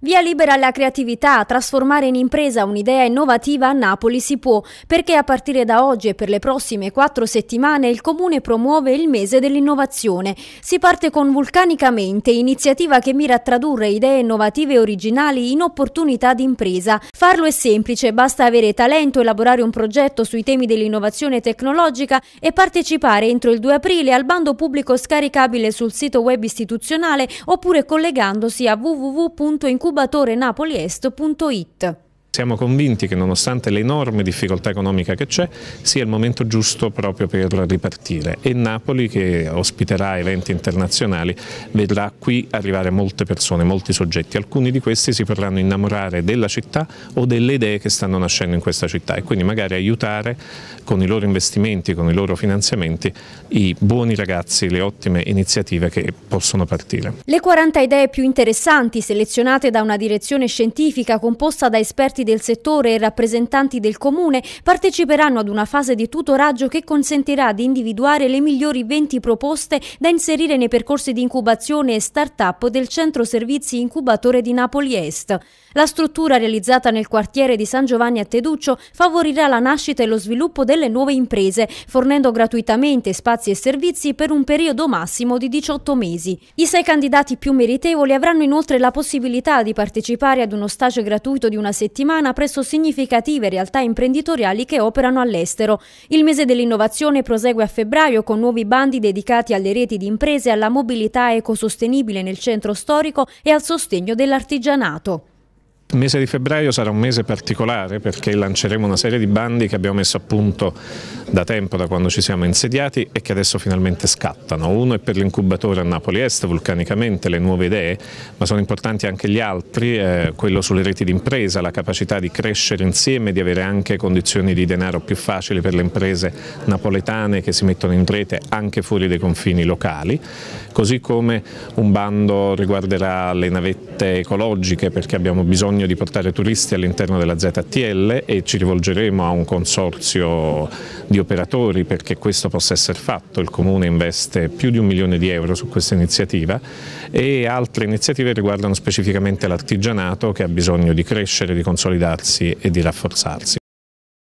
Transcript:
Via libera alla creatività, trasformare in impresa un'idea innovativa a Napoli si può, perché a partire da oggi e per le prossime quattro settimane il Comune promuove il mese dell'innovazione. Si parte con Vulcanicamente, iniziativa che mira a tradurre idee innovative e originali in opportunità di impresa. Farlo è semplice, basta avere talento, elaborare un progetto sui temi dell'innovazione tecnologica e partecipare entro il 2 aprile al bando pubblico scaricabile sul sito web istituzionale oppure collegandosi a www.incubo.com incubatorena poliest.it. Siamo convinti che nonostante l'enorme difficoltà economica che c'è sia il momento giusto proprio per ripartire e Napoli che ospiterà eventi internazionali vedrà qui arrivare molte persone, molti soggetti, alcuni di questi si potranno innamorare della città o delle idee che stanno nascendo in questa città e quindi magari aiutare con i loro investimenti, con i loro finanziamenti i buoni ragazzi, le ottime iniziative che possono partire. Le 40 idee più interessanti selezionate da una direzione scientifica composta da esperti del settore e rappresentanti del comune parteciperanno ad una fase di tutoraggio che consentirà di individuare le migliori 20 proposte da inserire nei percorsi di incubazione e start-up del Centro Servizi Incubatore di Napoli Est. La struttura realizzata nel quartiere di San Giovanni a Teduccio favorirà la nascita e lo sviluppo delle nuove imprese, fornendo gratuitamente spazi e servizi per un periodo massimo di 18 mesi. I sei candidati più meritevoli avranno inoltre la possibilità di partecipare ad uno stage gratuito di una settimana settimana presso significative realtà imprenditoriali che operano all'estero. Il mese dell'innovazione prosegue a febbraio con nuovi bandi dedicati alle reti di imprese, alla mobilità ecosostenibile nel centro storico e al sostegno dell'artigianato. Il mese di febbraio sarà un mese particolare perché lanceremo una serie di bandi che abbiamo messo a punto da tempo, da quando ci siamo insediati e che adesso finalmente scattano. Uno è per l'incubatore a Napoli Est, vulcanicamente, le nuove idee, ma sono importanti anche gli altri, eh, quello sulle reti d'impresa, la capacità di crescere insieme, di avere anche condizioni di denaro più facili per le imprese napoletane che si mettono in rete anche fuori dai confini locali, così come un bando riguarderà le navette ecologiche perché abbiamo bisogno di portare turisti all'interno della ZTL e ci rivolgeremo a un consorzio di gli operatori perché questo possa essere fatto, il Comune investe più di un milione di euro su questa iniziativa e altre iniziative riguardano specificamente l'artigianato che ha bisogno di crescere, di consolidarsi e di rafforzarsi.